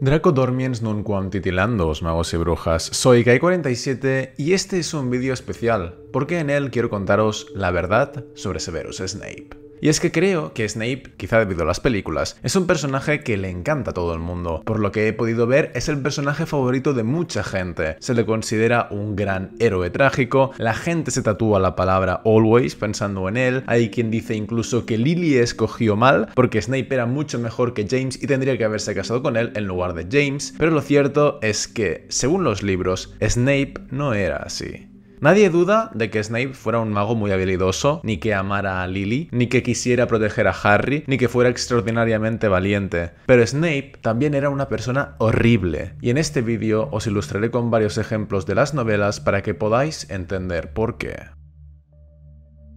Draco Dormiens non quam titilandos, magos y e brujas. Soy Kai47 y este es un vídeo especial, porque en él quiero contaros la verdad sobre Severus Snape. Y es que creo que Snape, quizá debido a las películas, es un personaje que le encanta a todo el mundo. Por lo que he podido ver, es el personaje favorito de mucha gente. Se le considera un gran héroe trágico, la gente se tatúa la palabra always pensando en él, hay quien dice incluso que Lily escogió mal porque Snape era mucho mejor que James y tendría que haberse casado con él en lugar de James, pero lo cierto es que, según los libros, Snape no era así. Nadie duda de que Snape fuera un mago muy habilidoso, ni que amara a Lily, ni que quisiera proteger a Harry, ni que fuera extraordinariamente valiente. Pero Snape también era una persona horrible, y en este vídeo os ilustraré con varios ejemplos de las novelas para que podáis entender por qué.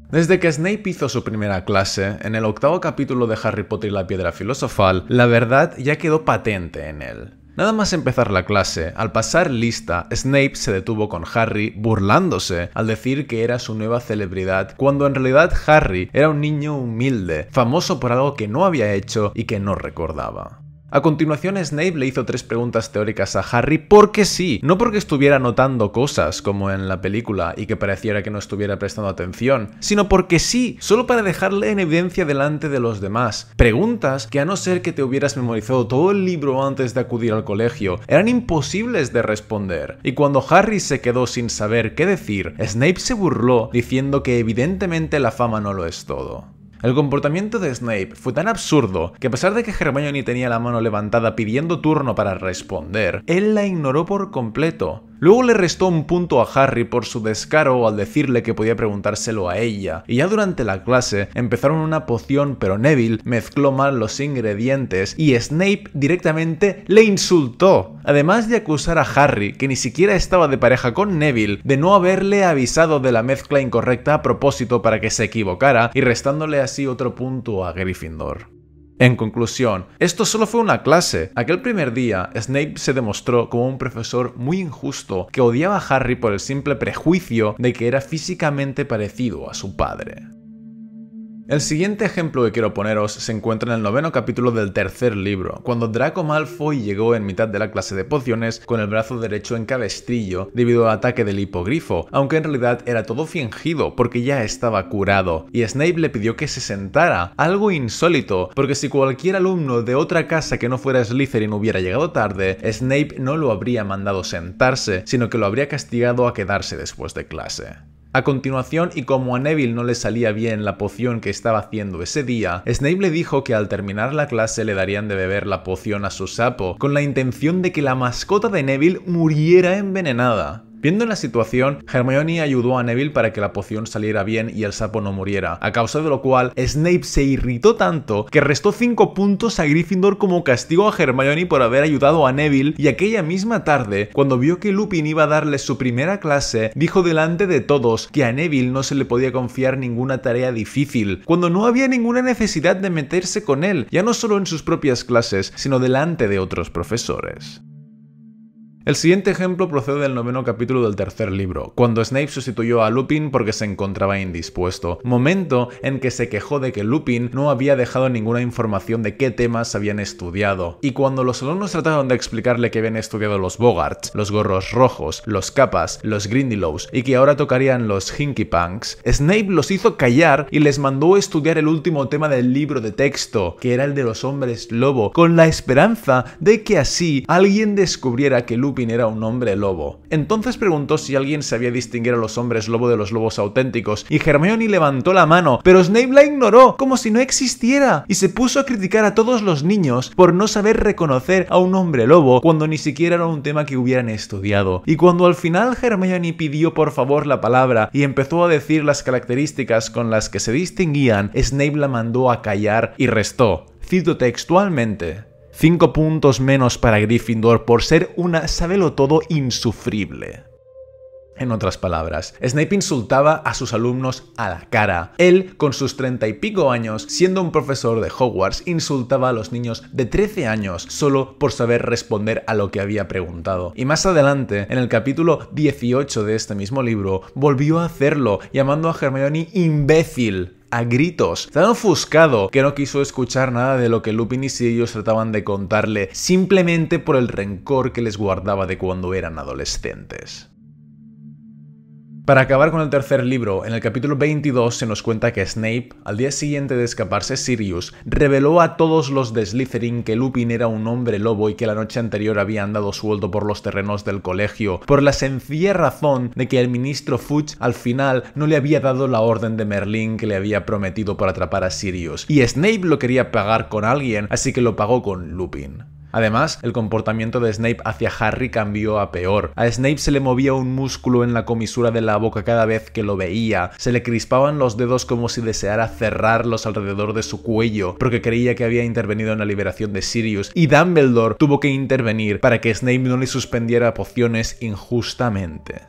Desde que Snape hizo su primera clase, en el octavo capítulo de Harry Potter y la Piedra Filosofal, la verdad ya quedó patente en él. Nada más empezar la clase, al pasar lista, Snape se detuvo con Harry burlándose al decir que era su nueva celebridad, cuando en realidad Harry era un niño humilde, famoso por algo que no había hecho y que no recordaba. A continuación, Snape le hizo tres preguntas teóricas a Harry porque sí, no porque estuviera notando cosas como en la película y que pareciera que no estuviera prestando atención, sino porque sí, solo para dejarle en evidencia delante de los demás. Preguntas que a no ser que te hubieras memorizado todo el libro antes de acudir al colegio, eran imposibles de responder. Y cuando Harry se quedó sin saber qué decir, Snape se burló diciendo que evidentemente la fama no lo es todo. El comportamiento de Snape fue tan absurdo que a pesar de que Hermione tenía la mano levantada pidiendo turno para responder, él la ignoró por completo, Luego le restó un punto a Harry por su descaro al decirle que podía preguntárselo a ella, y ya durante la clase empezaron una poción pero Neville mezcló mal los ingredientes y Snape directamente le insultó, además de acusar a Harry, que ni siquiera estaba de pareja con Neville, de no haberle avisado de la mezcla incorrecta a propósito para que se equivocara y restándole así otro punto a Gryffindor. En conclusión, esto solo fue una clase. Aquel primer día, Snape se demostró como un profesor muy injusto que odiaba a Harry por el simple prejuicio de que era físicamente parecido a su padre. El siguiente ejemplo que quiero poneros se encuentra en el noveno capítulo del tercer libro, cuando Draco Malfoy llegó en mitad de la clase de pociones con el brazo derecho en cabestrillo debido al ataque del hipogrifo, aunque en realidad era todo fingido porque ya estaba curado, y Snape le pidió que se sentara, algo insólito, porque si cualquier alumno de otra casa que no fuera Slytherin hubiera llegado tarde, Snape no lo habría mandado sentarse, sino que lo habría castigado a quedarse después de clase. A continuación, y como a Neville no le salía bien la poción que estaba haciendo ese día, Snape le dijo que al terminar la clase le darían de beber la poción a su sapo, con la intención de que la mascota de Neville muriera envenenada. Viendo la situación, Hermione ayudó a Neville para que la poción saliera bien y el sapo no muriera, a causa de lo cual Snape se irritó tanto que restó 5 puntos a Gryffindor como castigo a Hermione por haber ayudado a Neville y aquella misma tarde, cuando vio que Lupin iba a darle su primera clase, dijo delante de todos que a Neville no se le podía confiar ninguna tarea difícil, cuando no había ninguna necesidad de meterse con él, ya no solo en sus propias clases, sino delante de otros profesores. El siguiente ejemplo procede del noveno capítulo del tercer libro, cuando Snape sustituyó a Lupin porque se encontraba indispuesto, momento en que se quejó de que Lupin no había dejado ninguna información de qué temas habían estudiado, y cuando los alumnos trataron de explicarle que habían estudiado los Bogarts, los gorros rojos, los capas, los Grindylows y que ahora tocarían los Hinky Punks, Snape los hizo callar y les mandó estudiar el último tema del libro de texto, que era el de los hombres lobo, con la esperanza de que así alguien descubriera que Lupin era un hombre lobo. Entonces preguntó si alguien sabía distinguir a los hombres lobo de los lobos auténticos, y Hermione levantó la mano, pero Snape la ignoró, como si no existiera, y se puso a criticar a todos los niños por no saber reconocer a un hombre lobo cuando ni siquiera era un tema que hubieran estudiado. Y cuando al final Hermione pidió por favor la palabra y empezó a decir las características con las que se distinguían, Snape la mandó a callar y restó. Cito textualmente, 5 puntos menos para Gryffindor por ser una sabelo todo insufrible. En otras palabras, Snape insultaba a sus alumnos a la cara. Él, con sus treinta y pico años, siendo un profesor de Hogwarts, insultaba a los niños de 13 años solo por saber responder a lo que había preguntado. Y más adelante, en el capítulo 18 de este mismo libro, volvió a hacerlo, llamando a Hermione imbécil a gritos. Tan ofuscado que no quiso escuchar nada de lo que Lupin y ellos trataban de contarle simplemente por el rencor que les guardaba de cuando eran adolescentes. Para acabar con el tercer libro, en el capítulo 22 se nos cuenta que Snape, al día siguiente de escaparse Sirius, reveló a todos los de Slytherin que Lupin era un hombre lobo y que la noche anterior había andado suelto por los terrenos del colegio, por la sencilla razón de que el ministro Fudge al final no le había dado la orden de Merlín que le había prometido para atrapar a Sirius, y Snape lo quería pagar con alguien, así que lo pagó con Lupin. Además, el comportamiento de Snape hacia Harry cambió a peor. A Snape se le movía un músculo en la comisura de la boca cada vez que lo veía, se le crispaban los dedos como si deseara cerrarlos alrededor de su cuello, porque creía que había intervenido en la liberación de Sirius, y Dumbledore tuvo que intervenir para que Snape no le suspendiera pociones injustamente.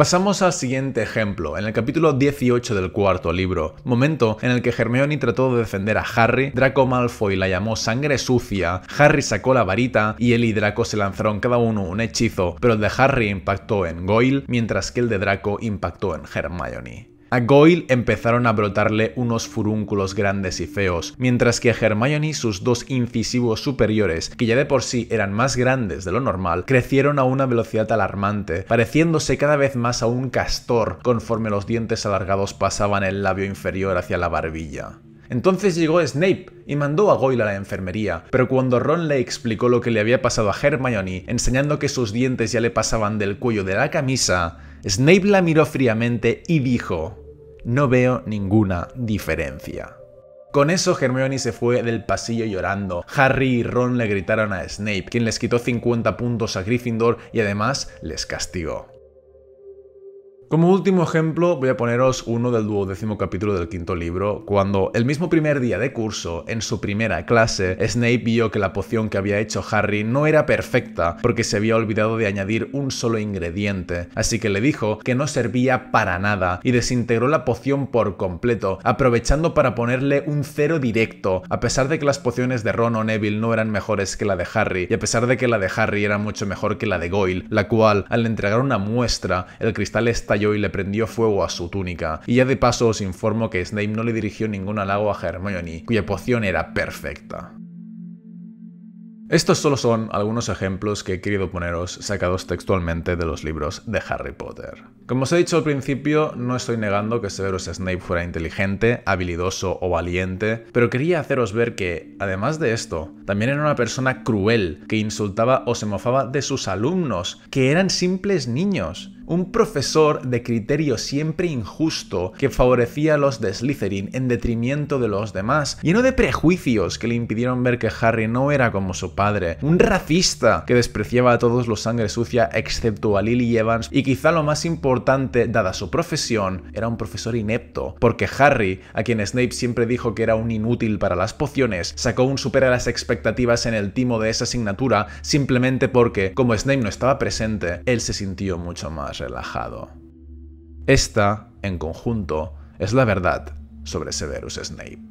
Pasamos al siguiente ejemplo, en el capítulo 18 del cuarto libro, momento en el que Hermione trató de defender a Harry, Draco Malfoy la llamó sangre sucia, Harry sacó la varita y él y Draco se lanzaron cada uno un hechizo, pero el de Harry impactó en Goyle, mientras que el de Draco impactó en Hermione. A Goyle empezaron a brotarle unos furúnculos grandes y feos, mientras que a Hermione sus dos incisivos superiores, que ya de por sí eran más grandes de lo normal, crecieron a una velocidad alarmante, pareciéndose cada vez más a un castor conforme los dientes alargados pasaban el labio inferior hacia la barbilla. Entonces llegó Snape y mandó a Goyle a la enfermería, pero cuando Ron le explicó lo que le había pasado a Hermione, enseñando que sus dientes ya le pasaban del cuello de la camisa, Snape la miró fríamente y dijo, no veo ninguna diferencia. Con eso Hermione se fue del pasillo llorando. Harry y Ron le gritaron a Snape, quien les quitó 50 puntos a Gryffindor y además les castigó. Como último ejemplo, voy a poneros uno del duodécimo capítulo del quinto libro, cuando el mismo primer día de curso, en su primera clase, Snape vio que la poción que había hecho Harry no era perfecta porque se había olvidado de añadir un solo ingrediente, así que le dijo que no servía para nada y desintegró la poción por completo, aprovechando para ponerle un cero directo, a pesar de que las pociones de Ron o Neville no eran mejores que la de Harry, y a pesar de que la de Harry era mucho mejor que la de Goyle, la cual, al entregar una muestra, el cristal estalló y le prendió fuego a su túnica. Y ya de paso os informo que Snape no le dirigió ningún halago a Hermione, cuya poción era perfecta. Estos solo son algunos ejemplos que he querido poneros sacados textualmente de los libros de Harry Potter. Como os he dicho al principio, no estoy negando que Severus Snape fuera inteligente, habilidoso o valiente, pero quería haceros ver que, además de esto, también era una persona cruel que insultaba o se mofaba de sus alumnos, que eran simples niños un profesor de criterio siempre injusto que favorecía a los de Slytherin en detrimento de los demás, lleno de prejuicios que le impidieron ver que Harry no era como su padre, un racista que despreciaba a todos los sangre sucia excepto a Lily Evans y quizá lo más importante, dada su profesión, era un profesor inepto, porque Harry, a quien Snape siempre dijo que era un inútil para las pociones, sacó un super a las expectativas en el timo de esa asignatura simplemente porque, como Snape no estaba presente, él se sintió mucho más relajado. Esta, en conjunto, es la verdad sobre Severus Snape.